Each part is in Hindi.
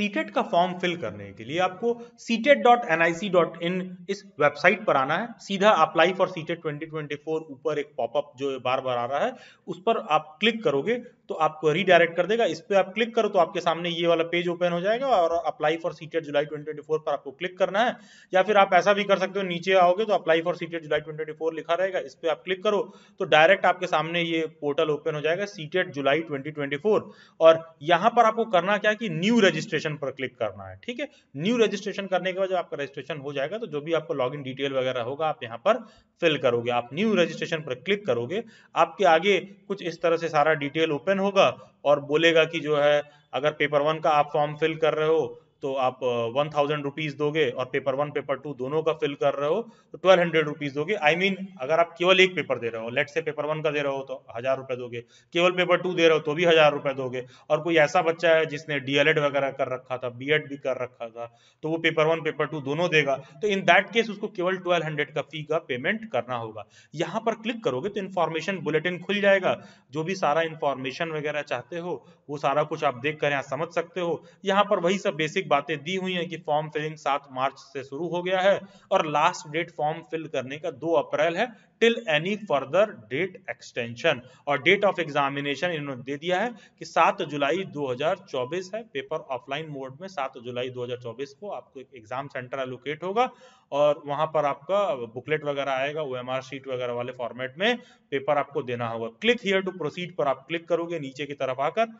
सीटेट का फॉर्म फिल करने के लिए आपको सीटेट.nic.in इस वेबसाइट पर आना है सीधा अप्लाई फॉर सीटेट 2024 ऊपर एक पॉपअप जो बार बार आ रहा है उस पर आप क्लिक करोगे तो आपको रीडायरेक्ट कर देगा इस पर आप क्लिक करो तो आपके सामने ये वाला पेज ओपन हो जाएगा और अप्लाई फॉर सीटेट जुलाई 2024 पर आपको क्लिक करना है या फिर आप ऐसा भी कर सकते हो नीचे आओगे तो अप्लाई फॉर सीटेट जुलाई 2024 लिखा रहेगा इस पर आप क्लिक करो तो डायरेक्ट आपके सामने ये पोर्टल ओपन हो जाएगा सीटेट जुलाई ट्वेंटी और यहाँ पर आपको करना क्या कि न्यू रजिस्ट्रेशन रजिस्ट्रेशन पर क्लिक करना है ठीक है न्यू रजिस्ट्रेशन करने के बाद जब आपका रजिस्ट्रेशन हो जाएगा तो जो भी आपको लॉगिन डिटेल वगैरह होगा आप यहाँ पर फिल करोगे आप न्यू रजिस्ट्रेशन पर क्लिक करोगे आपके आगे कुछ इस तरह से सारा डिटेल ओपन होगा और बोलेगा कि जो है अगर पेपर वन का आप फॉर्म फिल कर रहे हो तो आप वन थाउजेंड रुपीज दोगे और पेपर वन पेपर टू दोनों का फिल कर रहे हो तो ट्वेल्व हंड्रेड रुपीज दोगे आई I मीन mean, अगर आप केवल एक पेपर दे रहे हो लेट से पेपर वन का दे रहे हो तो हजार रुपए दोगे केवल पेपर टू दे रहे हो तो भी हजार रुपए दोगे और कोई ऐसा बच्चा है जिसने डीएलएड वगैरह कर रखा था बी भी कर रखा था तो वो पेपर वन पेपर टू दोनों देगा तो इन दैट केस उसको केवल ट्वेल्व हंड्रेड का फी का पेमेंट करना होगा यहाँ पर क्लिक करोगे तो इन्फॉर्मेशन बुलेटिन खुल जाएगा जो भी सारा इन्फॉर्मेशन वगैरह चाहते हो वो सारा कुछ आप देख कर यहाँ समझ सकते हो यहाँ पर वही सब बेसिक बातें दी हुई हैं कि फॉर्म फिलिंग सात मार्च से शुरू हो गया है और लास्ट डेट फॉर्म फिल करने का दो अप्रैल है till any further date extension और डेट ऑफ एग्जामिनेशन इन्होंने दे दिया है कि सात जुलाई 2024 है पेपर ऑफलाइन मोड में सात जुलाई 2024 को आपको एक एग्जाम सेंटर एलोकेट होगा और वहां पर आपका बुकलेट वगैरह आएगा ओ शीट वगैरह वाले फॉर्मेट में पेपर आपको देना होगा क्लिक हियर टू प्रोसीड पर आप क्लिक करोगे नीचे की तरफ आकर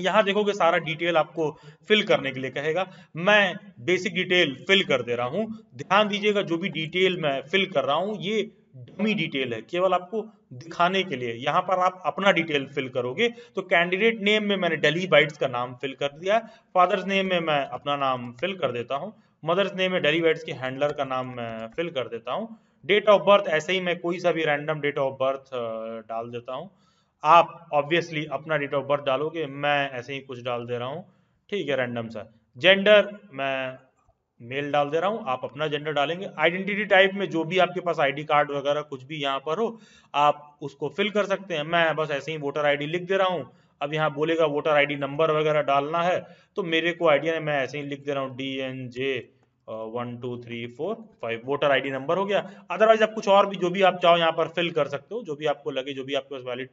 यहाँ देखोगे सारा डिटेल आपको फिल करने के लिए कहेगा मैं बेसिक डिटेल फिल कर दे रहा हूँ ध्यान दीजिएगा जो भी डिटेल मैं फिल कर रहा हूँ ये डमी डिटेल है केवल आपको दिखाने के लिए यहाँ पर आप अपना डिटेल फिल करोगे तो कैंडिडेट नेम में मैंने डेली बाइट्स का नाम फिल कर दिया फादर्स नेम में मैं अपना नाम फिल कर देता हूँ मदर्स नेम में डेली बाइट्स के हैंडलर का नाम मैं फिल कर देता हूँ डेट ऑफ बर्थ ऐसे ही मैं कोई सा भी रैंडम डेट ऑफ बर्थ डाल देता हूँ आप ऑब्वियसली अपना डेट ऑफ बर्थ डालोगे मैं ऐसे ही कुछ डाल दे रहा हूँ ठीक है रैंडम सा जेंडर मैं मेल डाल दे रहा हूँ आप अपना जेंडर डालेंगे आइडेंटिटी टाइप में जो भी आपके पास आईडी कार्ड वगैरह कुछ भी यहाँ पर हो आप उसको फिल कर सकते हैं मैं बस ऐसे ही वोटर आईडी लिख दे रहा हूँ अब यहाँ बोलेगा वोटर आईडी नंबर वगैरह डालना है तो मेरे को आइडिया है मैं ऐसे ही लिख दे रहा हूँ D N J one two three four five voter ID number हो गया अदरवाइज आप कुछ और भी जो भी आप चाहो यहाँ पर फिल कर सकते हो जो भी आपको लगे जो भी आपके पास वैलिड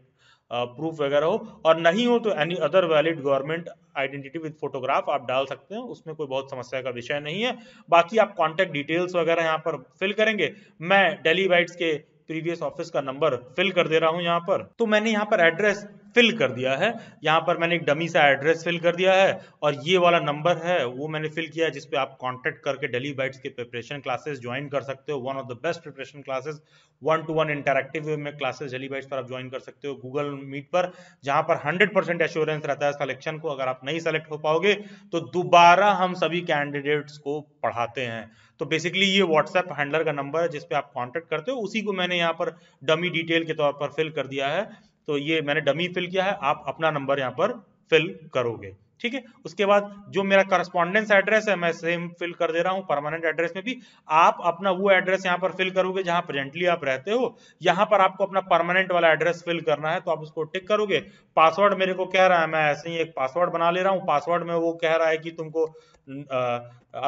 प्रूफ वगैरह हो और नहीं हो तो any other valid government identity with photograph आप डाल सकते हैं उसमें कोई बहुत समस्या का विषय नहीं है बाकी आप कॉन्टैक्ट डिटेल्स वगैरह यहाँ पर फिल करेंगे मैं डेली वाइट्स के प्रीवियस ऑफिस का नंबर फिल कर दे रहा हूँ यहाँ पर तो मैंने यहाँ पर एड्रेस फिल कर दिया है यहाँ पर मैंने एक डमी सा एड्रेस फिल कर दिया है और ये वाला नंबर है वो मैंने फिल किया है जिसपे आप कॉन्टेक्ट करके डेली बाइट्स के प्रिपरेशन क्लासेस ज्वाइन कर सकते हो one of the best preparation classes one to one interactive में क्लासेस डेली बाइट्स पर आप ज्वाइन कर सकते हो गूगल मीट पर जहाँ पर हंड्रेड परसेंट एश्योरेंस रहता है सलेक्शन को अगर आप नहीं सेलेक्ट हो पाओगे तो दोबारा हम सभी कैंडिडेट्स को पढ़ाते हैं तो बेसिकली ये व्हाट्सएप हैंडलर का नंबर है जिसपे आप कॉन्टेक्ट करते हो उसी को मैंने यहाँ पर डमी डिटेल के तौर पर फिल कर दिया है तो ये मैंने डमी फिल किया है आप अपना नंबर यहाँ पर फिल करोगे ठीक है उसके बाद जो मेरा करस्पॉन्डेंस एड्रेस है मैं सेम फिल कर दे रहा हूँ परमानेंट एड्रेस में भी आप अपना वो एड्रेस यहाँ पर फिल करोगे जहाँ प्रेजेंटली आप रहते हो यहाँ पर आपको अपना परमानेंट वाला एड्रेस फिल करना है तो आप उसको टिक करोगे पासवर्ड मेरे को कह रहा है मैं ऐसे ही एक पासवर्ड बना ले रहा हूँ पासवर्ड में वो कह रहा है कि तुमको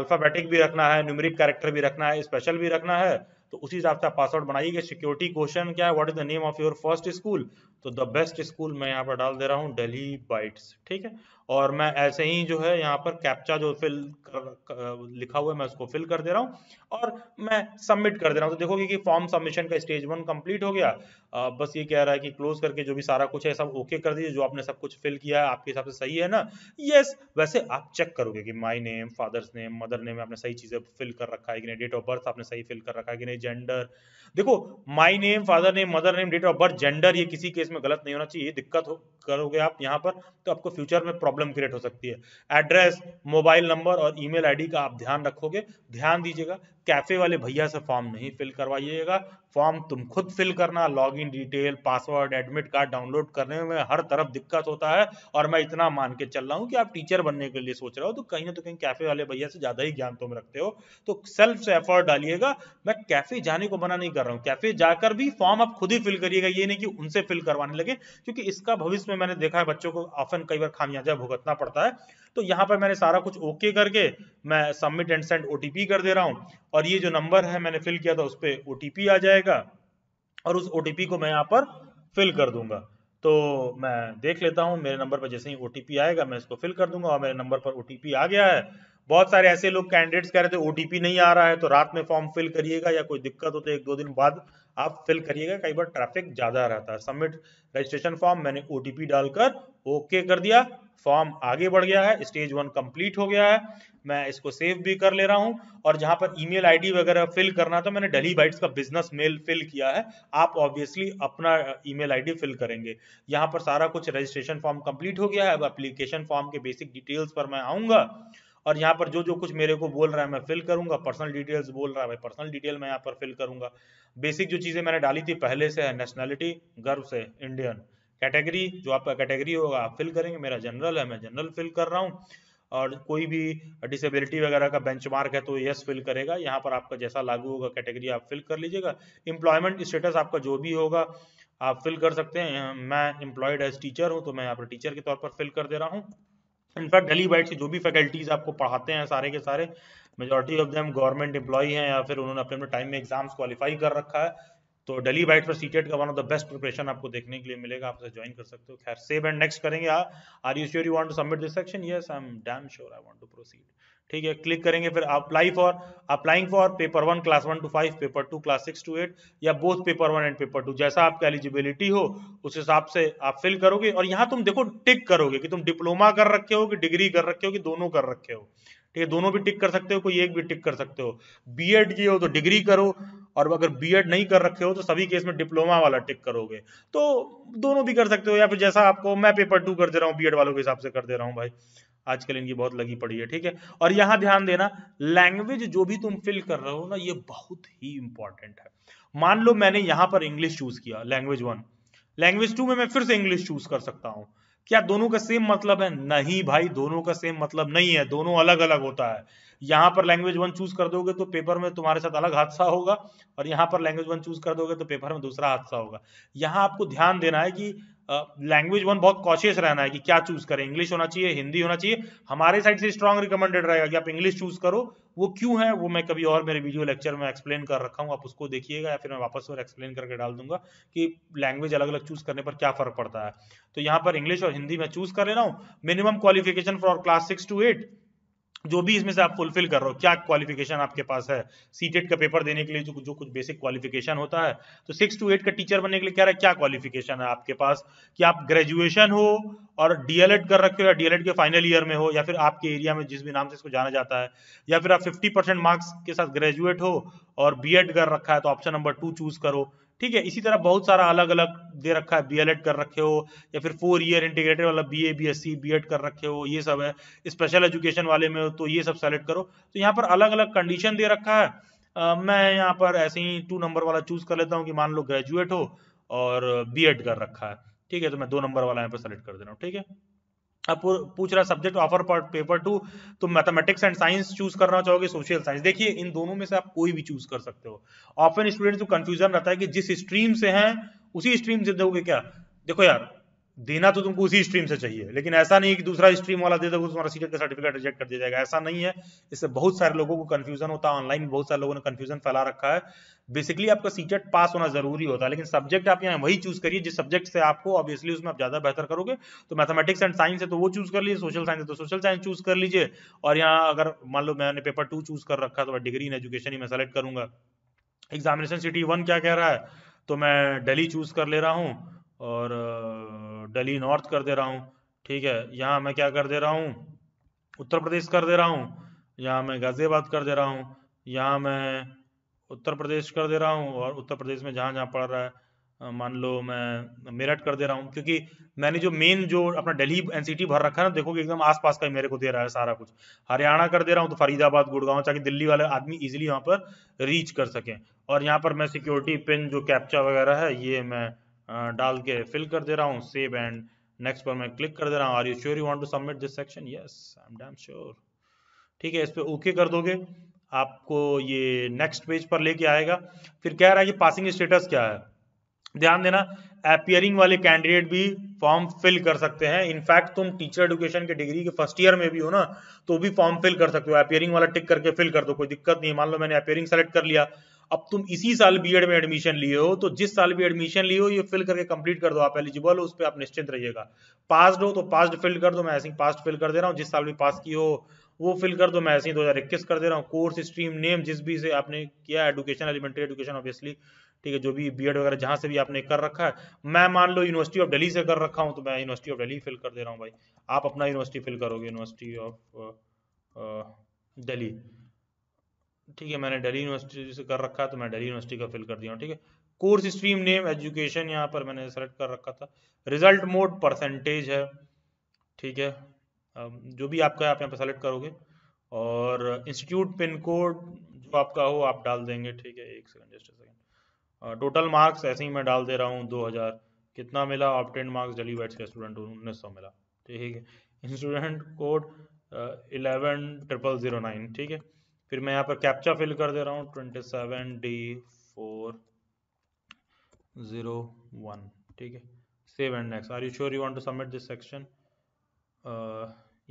अल्फाबेटिक भी रखना है न्यूमरिक कैरेक्टर भी रखना है स्पेशल भी रखना है तो उसी हिसाब से आप पासवर्ड बनाइए सिक्योरिटी क्वेश्चन क्या है what is the name of your first school तो द बेस्ट स्कूल मैं यहाँ पर डाल दे रहा हूँ डेली बाइट्स ठीक है और मैं ऐसे ही जो है यहाँ पर कैप्चा जो फिल कर, कर, लिखा हुआ है मैं उसको फिल कर दे रहा हूँ और मैं सबमिट कर दे रहा हूँ तो देखोगे कि फॉर्म सबमिशन का स्टेज वन कंप्लीट हो गया आ, बस ये कह रहा है कि क्लोज करके जो भी सारा कुछ है सब ओके कर दीजिए जो आपने सब कुछ फिल किया है आपके हिसाब से सही है ना यस वैसे आप चेक करोगे कि my name father's name mother name आपने सही चीज़ें फिल कर रखा है कि नहीं डेट ऑफ बर्थ आपने सही फिल कर रखा है कि नहीं जेंडर देखो my name father name mother name date of birth gender ये किसी केस में गलत नहीं होना चाहिए दिक्कत हो करोगे आप यहाँ पर तो आपको फ्यूचर में प्रॉब्लम क्रिएट हो सकती है एड्रेस मोबाइल नंबर और ईमेल आईडी का आप ध्यान रखोगे ध्यान दीजिएगा कैफे वाले भैया से फॉर्म नहीं फिल करवाइएगा फॉर्म तुम खुद फिल करना login detail password admit card download करने में हर तरफ दिक्कत होता है और मैं इतना मान के चल रहा हूँ कि आप टीचर बनने के लिए सोच रहे हो तो कहीं ना तो कहीं कैफे वाले भैया से ज़्यादा ही ज्ञान तुम रखते हो तो सेल्फ से एफर्ट डालिएगा मैं कैफे जाने को मना नहीं कर रहा हूँ कैफे जाकर भी फॉर्म आप खुद ही फिल करिएगा ये नहीं कि उनसे फिल करवाने लगे क्योंकि इसका भविष्य में मैंने देखा है बच्चों को ऑफन कई बार खामियाजा भुगतना पड़ता है तो यहाँ पर मैंने सारा कुछ ओके करके मैं सबमिट एंड सेंड ओ कर दे रहा हूँ और ये जो नंबर है मैंने फिल किया था उस पर ओ आ जाएगा और उस ओ को मैं यहाँ पर फिल कर दूंगा तो मैं देख लेता हूँ मेरे नंबर पर जैसे ही ओ आएगा मैं इसको फिल कर दूंगा और मेरे नंबर पर ओ आ गया है बहुत सारे ऐसे लोग कैंडिडेट्स कह रहे थे ओ नहीं आ रहा है तो रात में फॉर्म फिल करिएगा या कोई दिक्कत हो तो एक दो दिन बाद आप फिल करिएगा कई बार ट्रैफिक ज़्यादा रहता है सबमिट रजिस्ट्रेशन फॉर्म मैंने ओ डालकर ओके कर दिया फॉर्म आगे बढ़ गया है स्टेज वन कंप्लीट हो गया है मैं इसको सेव भी कर ले रहा हूं और जहां पर ईमेल आईडी वगैरह फिल करना तो मैंने डेली बाइट्स का बिजनेस मेल फिल किया है आप ऑब्वियसली अपना ईमेल आईडी फिल करेंगे यहां पर सारा कुछ रजिस्ट्रेशन फॉर्म कंप्लीट हो गया है अब एप्लीकेशन फॉर्म के बेसिक डिटेल्स पर मैं आऊंगा और यहाँ पर जो जो कुछ मेरे को बोल रहा है मैं फिल करूंगा पर्सनल डिटेल्स बोल रहा है भाई पर्सनल डिटेल मैं यहाँ पर फिल करूंगा बेसिक जो चीज़ें मैंने डाली थी पहले से है नेशनैलिटी गर्व से इंडियन कैटेगरी जो आपका कैटेगरी होगा आप फिल करेंगे मेरा जनरल है मैं जनरल फिल कर रहा हूँ और कोई भी डिसेबिलिटी वगैरह का बेंचमार्क है तो यस फिल करेगा यहाँ पर आपका जैसा लागू होगा कैटेगरी आप फिल कर लीजिएगा इम्प्लॉयमेंट स्टेटस आपका जो भी होगा आप फिल कर सकते हैं मैं इम्प्लॉयड एज टीचर हूँ तो मैं यहाँ पर टीचर के तौर पर फिल कर दे रहा हूँ इनफैक्ट डेली बाइट से जो भी फैकल्टीज आपको पढ़ाते हैं सारे के सारे majority of them government employee हैं या फिर उन्होंने अपने अपने टाइम में एग्जाम्स क्वालिफाई कर रखा है तो डेली बाइट फॉर सीटेट का one of the best preparation आपको देखने के लिए मिलेगा आप ज्वाइन कर सकते हो खैर सेव एंड नेक्स्ट करेंगे are you sure you want to submit this section yes I am damn sure I want to proceed ठीक है क्लिक करेंगे फिर apply for applying for paper one class one to five paper two class six to eight या both paper one and paper two जैसा आपकी एलिजिबिलिटी हो उस हिसाब से आप फिल करोगे और यहाँ तुम देखो टिक करोगे कि तुम डिप्लोमा कर रखे हो कि डिग्री कर रखे हो कि दोनों कर रखे हो ठीक है दोनों भी टिक कर सकते हो कोई एक भी टिक कर सकते हो बी एड हो तो डिग्री करो और अगर बी एड नहीं कर रखे हो तो सभी केस में डिप्लोमा वाला टिक करोगे तो दोनों भी कर सकते हो या फिर जैसा आपको मैं पेपर टू कर दे रहा हूँ बी एड वालों के हिसाब से कर दे रहा हूँ भाई आजकल इनकी बहुत लगी पड़ी है ठीक है और यहाँ ध्यान देना लैंग्वेज जो भी तुम फिल कर रहे हो ना ये बहुत ही इंपॉर्टेंट है मान लो मैंने यहाँ पर इंग्लिश चूज किया लैंग्वेज वन लैंग्वेज टू में मैं फिर से इंग्लिश चूज कर सकता हूँ क्या दोनों का सेम मतलब है नहीं भाई दोनों का सेम मतलब नहीं है दोनों अलग अलग होता है यहाँ पर लैंग्वेज वन चूज कर दोगे तो पेपर में तुम्हारे साथ अलग हादसा होगा और यहाँ पर लैंग्वेज वन चूज कर दोगे तो पेपर में दूसरा हादसा होगा यहाँ आपको ध्यान देना है कि लैंग्वेज वन बहुत कॉशियस रहना है कि क्या चूज करें इंग्लिश होना चाहिए हिंदी होना चाहिए हमारे साइड से स्ट्रांग रिकमेंडेड रहेगा कि आप इंग्लिश चूज करो वो क्यों है वो मैं कभी और मेरे वीडियो लेक्चर में एक्सप्लेन कर रखा हूँ आप उसको देखिएगा या फिर मैं वापस और एक्सप्लेन करके डाल दूंगा कि लैंग्वेज अलग अलग चूज करने पर क्या फर्क पड़ता है तो यहाँ पर इंग्लिश और हिंदी में चूज कर ले रहा हूँ minimum qualification for class six to eight जो भी इसमें से आप फुलफिल कर रहे हो क्या क्वालिफिकेशन आपके पास है सीटेट e का पेपर देने के लिए जो जो कुछ बेसिक क्वालिफिकेशन होता है तो सिक्स टू एट का टीचर बनने के लिए कह रहा है क्या क्वालिफिकेशन है आपके पास कि आप ग्रेजुएशन हो और डीएलएड कर रखे हो या डीएलएड के फाइनल ईयर में हो या फिर आपके एरिया में जिस भी नाम से इसको जाना जाता है या फिर आप फिफ्टी मार्क्स के साथ ग्रेजुएट हो और बी कर रखा है तो ऑप्शन नंबर टू चूज करो ठीक है इसी तरह बहुत सारा अलग अलग दे रखा है बीएलएड कर रखे हो या फिर फोर ईयर इंटीग्रेटेड वाला बीए बीएससी बीएड कर रखे हो ये सब है स्पेशल एजुकेशन वाले में हो तो ये सब सेलेक्ट करो तो यहाँ पर अलग अलग कंडीशन दे रखा है आ, मैं यहाँ पर ऐसे ही टू नंबर वाला चूज कर लेता हूँ कि मान लो ग्रेजुएट हो और बीएड कर रखा है ठीक है तो मैं दो नंबर वाला यहाँ पर सेलेक्ट कर दे रहा हूँ ठीक है अब पूछ रहा सब्जेक्ट ऑफर पेपर टू तो मैथमेटिक्स एंड साइंस चूज करना चाहोगे सोशल साइंस देखिए इन दोनों में से आप कोई भी चूज कर सकते हो ऑफन स्टूडेंट्स को कंफ्यूजन रहता है कि जिस स्ट्रीम से हैं उसी स्ट्रीम से दोगे क्या देखो यार देना तो तुमको उसी स्ट्रीम से चाहिए लेकिन ऐसा नहीं कि दूसरा स्ट्रीम वाला दे दो तुम्हारा सीटेट का सर्टिफिकेट रिजेक्ट कर दिया जाएगा ऐसा नहीं है इससे बहुत सारे लोगों को कन्फ्यूजन होता है ऑनलाइन बहुत सारे लोगों ने कन्फ्यूजन फैला रखा है बेसिकली आपका सीटेट पास e होना जरूरी होता है लेकिन सब्जेक्ट आप यहाँ वही चूज करिए जिस सब्जेक्ट से आपको ऑब्वियसली उसमें आप ज्यादा बेहतर करोगे तो मैथमेटिक्स एंड साइंस है तो वो चूज कर लीजिए सोशल साइंस है तो सोशल साइंस चूज कर लीजिए और यहाँ अगर मान लो मैंने पेपर टू चूज कर रखा तो मैं डिग्री इन एजुकेशन ही मैं सेलेक्ट करूंगा एग्जामिनेशन सिटी वन क्या कह रहा है तो मैं डेली चूज कर ले रहा हूँ और दिल्ली नॉर्थ कर दे रहा हूँ ठीक है यहाँ मैं क्या कर दे रहा हूँ उत्तर प्रदेश कर दे रहा हूँ यहाँ मैं गाज़ियाबाद कर दे रहा हूँ यहाँ मैं उत्तर प्रदेश कर दे रहा हूँ और उत्तर प्रदेश में जहाँ जहाँ पड़ रहा है मान लो मैं मेरठ कर दे रहा हूँ क्योंकि मैंने जो मेन जो अपना दिल्ली एनसीटी भर रखा है ना देखोगे एकदम आसपास का ही मेरे को दे रहा है सारा कुछ हरियाणा कर दे रहा हूँ तो फरीदाबाद गुड़गांव ताकि दिल्ली वाले आदमी इजिली वहाँ पर रीच कर सकें और यहाँ पर मैं सिक्योरिटी पिन जो कैप्चा वगैरह है ये मैं डाल के फिल कर दे रहा हूँ सेव एंड नेक्स्ट पर मैं क्लिक कर दे रहा हूँ are you sure you want to submit this section yes I am damn sure ठीक है इस पर ओके कर दोगे आपको ये नेक्स्ट पेज पर लेके आएगा फिर कह रहा है कि पासिंग स्टेटस क्या है ध्यान देना अपियरिंग वाले कैंडिडेट भी फॉर्म फिल कर सकते हैं इनफैक्ट तुम टीचर एडुकेशन के डिग्री के फर्स्ट ईयर में भी हो ना तो भी फॉर्म फिल कर सकते हो अपियरिंग वाला टिक करके फिल कर दो कोई दिक्कत नहीं मान लो मैंने अपियरिंग सेलेक्ट कर लिया अब तुम इसी साल बीएड में एडमिशन लिए हो तो जिस साल भी एडमिशन लिए हो ये फिल करके कंप्लीट कर दो आप एलिजिबल हो उस पर आप निश्चिंत रहिएगा पास्ड हो तो पास्ट फिल कर दो मैं ऐसे ही पास्ट फिल कर दे रहा हूँ जिस साल भी पास की हो वो फिल कर दो मैं ऐसे ही इक्कीस कर दे रहा हूँ कोर्स स्ट्रीम नेम जिस भी से आपने किया एडुकेशन एलिमेंट्री एडुकेशन ऑब्वियसली ठीक है जो भी एड वगैरह जहाँ से भी आपने कर रखा है मैं मान लो यूनिवर्सिटी ऑफ डेली से कर रखा हूँ तो मैं यूनिवर्सिटी ऑफ डेली फिल कर दे रहा हूँ भाई आप अपना यूनिवर्सिटी फिल करोगे यूनिवर्सिटी ऑफ दिल्ली ठीक है मैंने दिल्ली यूनिवर्सिटी से कर रखा है तो मैं दिल्ली यूनिवर्सिटी का फिल कर दिया ठीक है कोर्स स्ट्रीम नेम एजुकेशन यहाँ पर मैंने सेलेक्ट कर रखा था रिजल्ट मोड परसेंटेज है ठीक है जो भी आपका है आप यहाँ पर सेलेक्ट करोगे और इंस्टीट्यूट पिन कोड जो आपका हो आप डाल देंगे ठीक है एक second just second total marks ऐसे ही मैं डाल दे रहा हूँ दो हज़ार कितना मिला ऑप टेन मार्क्स डेली वाइट्स के स्टूडेंट उन्नीस सौ मिला ठीक है student code eleven triple zero nine ठीक है फिर मैं यहाँ पर कैप्चा फिल कर दे रहा हूँ twenty seven D four zero one ठीक है save and next are you sure you want to submit this section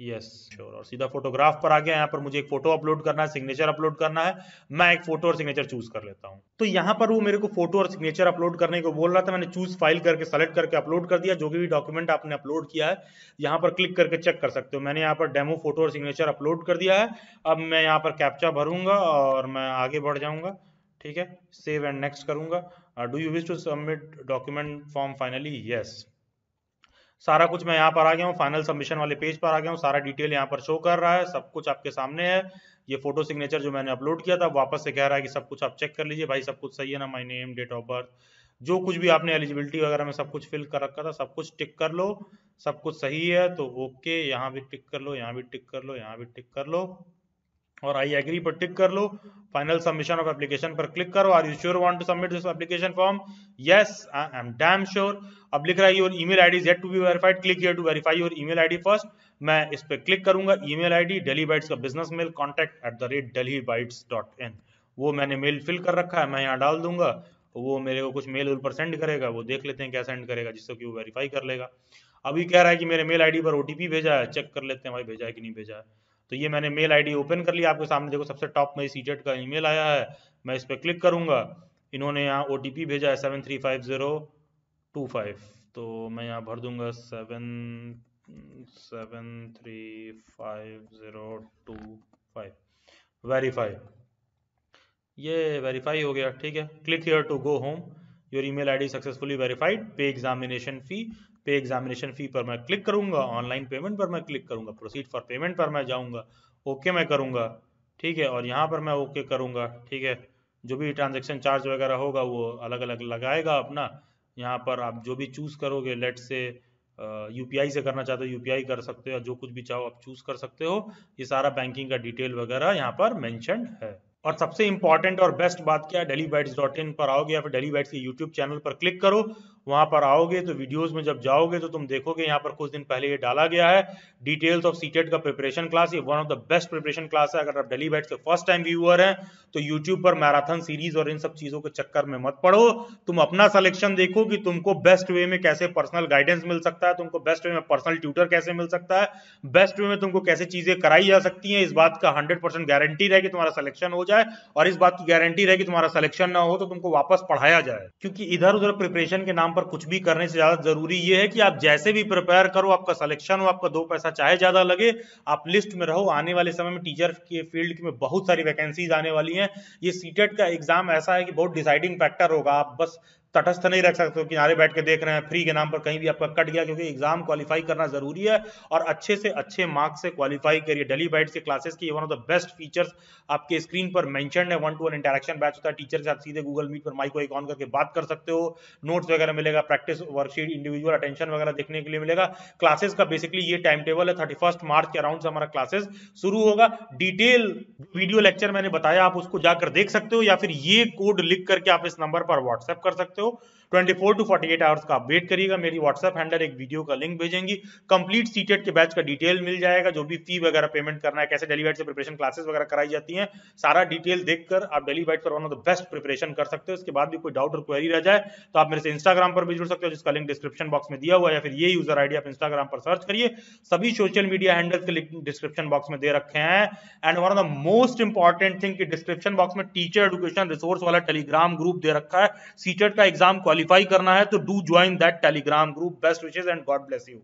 yes sure और सीधा फोटोग्राफ पर आ गया यहाँ पर मुझे एक फोटो अपलोड करना है सिग्नेचर अपलोड करना है मैं एक फोटो और सिग्नेचर चूज कर लेता हूँ तो यहाँ पर वो मेरे को फोटो और सिग्नेचर अपलोड करने को बोल रहा था मैंने चूज फाइल करके सेलेक्ट करके अपलोड कर दिया जो भी डॉक्यूमेंट आपने अपलोड किया है यहाँ पर क्लिक करके चेक कर सकते हो मैंने यहाँ पर डेमो फोटो और सिग्नेचर अपलोड कर दिया है अब मैं यहाँ पर कैप्चा भरूंगा और मैं आगे बढ़ जाऊंगा ठीक है सेव एंड नेक्स्ट करूंगा do you wish to submit document form finally yes सारा कुछ मैं यहाँ पर आ गया हूँ फाइनल सबमिशन वाले पेज पर आ गया हूँ सारा डिटेल यहाँ पर शो कर रहा है सब कुछ आपके सामने है ये फोटो सिग्नेचर जो मैंने अपलोड किया था वापस से कह रहा है कि सब कुछ आप चेक कर लीजिए भाई सब कुछ सही है ना my name date of birth जो कुछ भी आपने एलिजिबिलिटी वगैरह में सब कुछ फिल कर रखा था सब कुछ टिक कर लो सब कुछ सही है तो ओके यहाँ भी टिक कर लो यहाँ भी टिक कर लो यहाँ भी टिक कर लो और आई एग्री पर टिक कर लो फाइनल सबमिशन ऑफ एप्लीकेशन पर क्लिक करो are you sure want to submit this application form yes I am damn sure अब लिख रहा है your email ID yet to be verified click here to verify your email ID first मैं इस पर क्लिक करूंगा ईमेल आईडी डेली बाइट्स का business mail contact at the rate Daily Bytes dot in वो मैंने मेल फिल कर रखा है मैं यहाँ डाल दूंगा वो मेरे को कुछ मेल उल पर सेंड करेगा वो देख लेते हैं क्या सेंड करेगा जिससे कि वो वेरीफाई कर लेगा अभी कह रहा है कि मेरे मेल आईडी पर ओटीपी भेजा है चेक कर लेते हैं भाई भेजा है कि नहीं भेजा है तो ये मैंने मेल आईडी ओपन कर लिया आपके सामने देखो सबसे टॉप में सी का ईमेल आया है मैं इस पर क्लिक करूंगा इन्होंने यहाँ ओ भेजा है seven three five zero two five तो मैं यहाँ भर दूंगा seven seven three five zero two five verify ये वेरीफाई हो गया ठीक है click here to go home your email ID successfully verified pay examination fee pay examination फी पर मैं क्लिक करूंगा ऑनलाइन पेमेंट पर मैं क्लिक करूंगा प्रोसीड फॉर पेमेंट पर मैं जाऊंगा ओके मैं करूंगा ठीक है और यहाँ पर मैं ओके करूंगा ठीक है जो भी ट्रांजेक्शन चार्ज वगैरह होगा वो अलग अलग लगाएगा अपना यहाँ पर आप जो भी चूज़ करोगे लेट से यू से करना चाहते हो यू कर सकते हो जो कुछ भी चाहो आप चूज़ कर सकते हो ये सारा बैंकिंग का डिटेल वगैरह यहाँ पर मैंशन है और सबसे इंपॉर्टेंट और बेस्ट बात क्या है डेली बाइट्स डॉट इन पर आओगे या फिर डेली बाइट्स के यूट्यूब चैनल पर क्लिक करो वहां पर आओगे तो वीडियोस में जब जाओगे तो तुम देखोगे यहाँ पर कुछ दिन पहले ये डाला गया है डिटेल्स ऑफ सीटेट का प्रिपरेशन क्लास ये one of the best preparation class है अगर आप डेली बैठ से फर्स्ट टाइम व्यूअर हैं तो यूट्यूब पर मैराथन सीरीज और इन सब चीज़ों के चक्कर में मत पढ़ो तुम अपना सलेक्शन देखो कि तुमको बेस्ट वे में कैसे पर्सनल गाइडेंस मिल सकता है तुमको बेस्ट वे में पर्सनल ट्यूटर कैसे मिल सकता है बेस्ट वे में तुमको कैसे चीज़ें कराई जा सकती है इस बात का हंड्रेड गारंटी रहे कि तुम्हारा सलेक्शन हो जाए और इस बात की गारंटी रहे कि तुम्हारा सलेक्शन ना हो तो तुमको वापस पढ़ाया जाए क्योंकि इधर उधर प्रिपरेशन के नाम पर कुछ भी करने से ज्यादा जरूरी ये है कि आप जैसे भी प्रिपेयर करो आपका सिलेक्शन हो आपका दो पैसा चाहे ज्यादा लगे आप लिस्ट में रहो आने वाले समय में टीचर के फील्ड में बहुत सारी वैकेंसीज आने वाली हैं ये सीटेट e का एग्जाम ऐसा है कि बहुत डिसाइडिंग फैक्टर होगा आप बस तटस्थ नहीं रख सकते किनारे बैठ के देख रहे हैं फ्री के नाम पर कहीं भी आपका कट गया क्योंकि एग्जाम क्वालिफाई करना जरूरी है और अच्छे से अच्छे मार्क्स से क्वालिफाई करिए डेली बाइट के क्लासेस की one of the best features आपके स्क्रीन पर मैंशन है one to one interaction batch होता है टीचर के साथ सीधे गूगल मीट पर माइक को एक ऑन करके बात कर सकते हो नोट्स वगैरह मिलेगा प्रैक्टिस वर्कशीट इंडिविजुअल अटेंशन वगैरह देखने के लिए मिलेगा क्लासेस का बेसिकली ये टाइम टेबल है थर्टी मार्च के अराउंड से हमारा क्लासेस शुरू होगा डिटेल वीडियो लेक्चर मैंने बताया आप उसको जाकर देख सकते हो या फिर ये कोड लिख करके आप इस नंबर पर व्हाट्सएप कर सकते हो video 24 टू 48 आवर्स का वेट करिएगा मेरी व्हाट्सएप हैंडल एक वीडियो का लिंक भेजेंगी कंप्लीट सीटेट e के बैच का डिटेल मिल जाएगा जो भी फी वगैरह पेमेंट करना है कैसे डेलीवाइट से प्रिपरेशन क्लासेस वगैरह कराई जाती है सारा डिटेल देखकर आप डेलीवाइट पर one of the best preparation कर सकते हो इसके बाद भी कोई डाउट और क्वेरी रह जाए तो आप मेरे से इंस्टाग्राम पर भी जुड़ सकते हो जिसका लिंक डिस्क्रिप्शन बॉक्स में दिया हुआ या फिर ये यूजर आईडी आप इंस्टाग्राम पर सर्च करिए सभी सोशल मीडिया हैंडल्स के लिंक डिस्क्रिप्शन बॉक्स में दे रखे हैं and one of the most important thing description box में टीचर एडुकेशन रिसोर्स वाला टेलीग्राम ग्रुप दे रखा है सीटेट e का एग्जाम क्वालिफाई करना है तो do join that Telegram group best wishes and God bless you